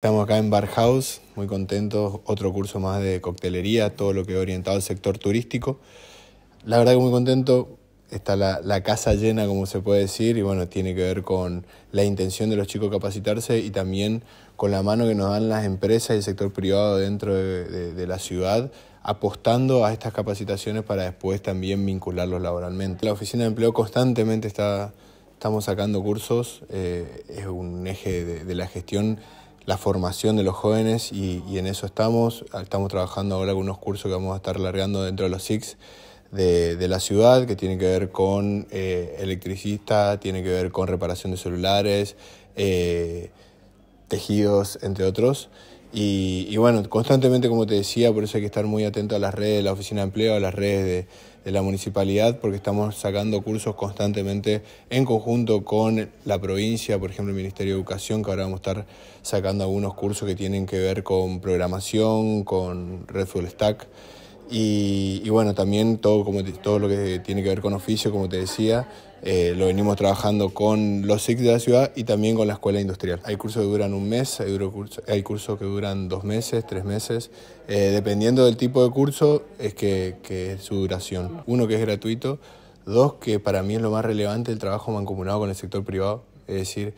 Estamos acá en Bar House, muy contentos, otro curso más de coctelería, todo lo que es orientado al sector turístico. La verdad que muy contento, está la, casa llena, como se puede decir, y bueno, tiene que ver con la intención de los chicos capacitarse y también con la mano que nos dan las empresas y el sector privado dentro de, la ciudad, apostando a estas capacitaciones para después también vincularlos laboralmente. La oficina de empleo constantemente está, estamos sacando cursos, eh, es un eje de la gestión la formación de los jóvenes y, en eso estamos. Estamos trabajando ahora con unos cursos que vamos a estar largando dentro de los SIX de, la ciudad, que tiene que ver con eh, electricista, tiene que ver con reparación de celulares, eh, tejidos, entre otros. Y, y, bueno, constantemente, como te decía, por eso hay que estar muy atento a las redes de la Oficina de Empleo, a las redes de, de la municipalidad porque estamos sacando cursos constantemente en conjunto con la provincia, por ejemplo el Ministerio de Educación, que ahora vamos a estar sacando algunos cursos que tienen que ver con programación, con Red Full Stack. Y, bueno, también todo, como todo lo que tiene que ver con oficio, como te decía, eh, lo venimos trabajando con los SIC de la ciudad y también con la escuela industrial. Hay cursos que duran un mes, hay, hay cursos que duran dos meses, tres meses. Eh, dependiendo del tipo de curso, es que, su duración. Uno que es gratuito, dos que para mí es lo más relevante, el trabajo mancomunado con el sector privado. Es decir,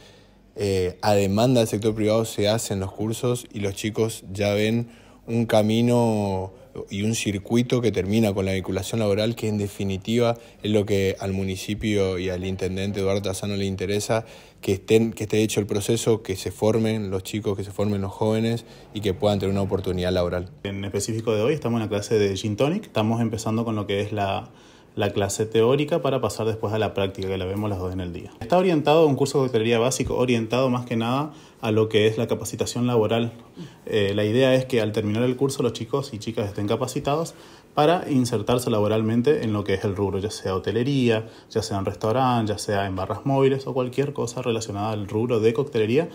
eh, a demanda del sector privado se hacen los cursos y los chicos ya ven un camino y un circuito que termina con la vinculación laboral, que en definitiva es lo que al municipio y al intendente Eduardo Tazano le interesa, que, estén, que esté hecho el proceso, que se formen los chicos, que se formen los jóvenes y que puedan tener una oportunidad laboral. En específico de hoy estamos en la clase de Gin Tonic, estamos empezando con lo que es la la clase teórica para pasar después a la práctica, que la vemos las dos en el día. Está orientado a un curso de coctelería básico, orientado más que nada a lo que es la capacitación laboral. Eh, la idea es que al terminar el curso los chicos y chicas estén capacitados para insertarse laboralmente en lo que es el rubro, ya sea hotelería, ya sea en restaurante, ya sea en barras móviles o cualquier cosa relacionada al rubro de coctelería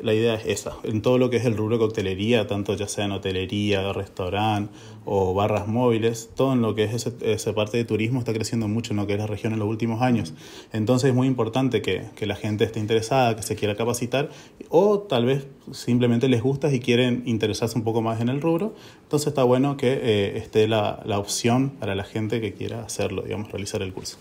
la idea es esa, en todo lo que es el rubro de coctelería, tanto ya sea en hotelería, restaurante o barras móviles, todo en lo que es esa parte de turismo está creciendo mucho en lo que es la región en los últimos años. Entonces es muy importante que, la gente esté interesada, que se quiera capacitar o tal vez simplemente les gusta y quieren interesarse un poco más en el rubro. Entonces está bueno que eh, esté la, la opción para la gente que quiera hacerlo, digamos, realizar el curso.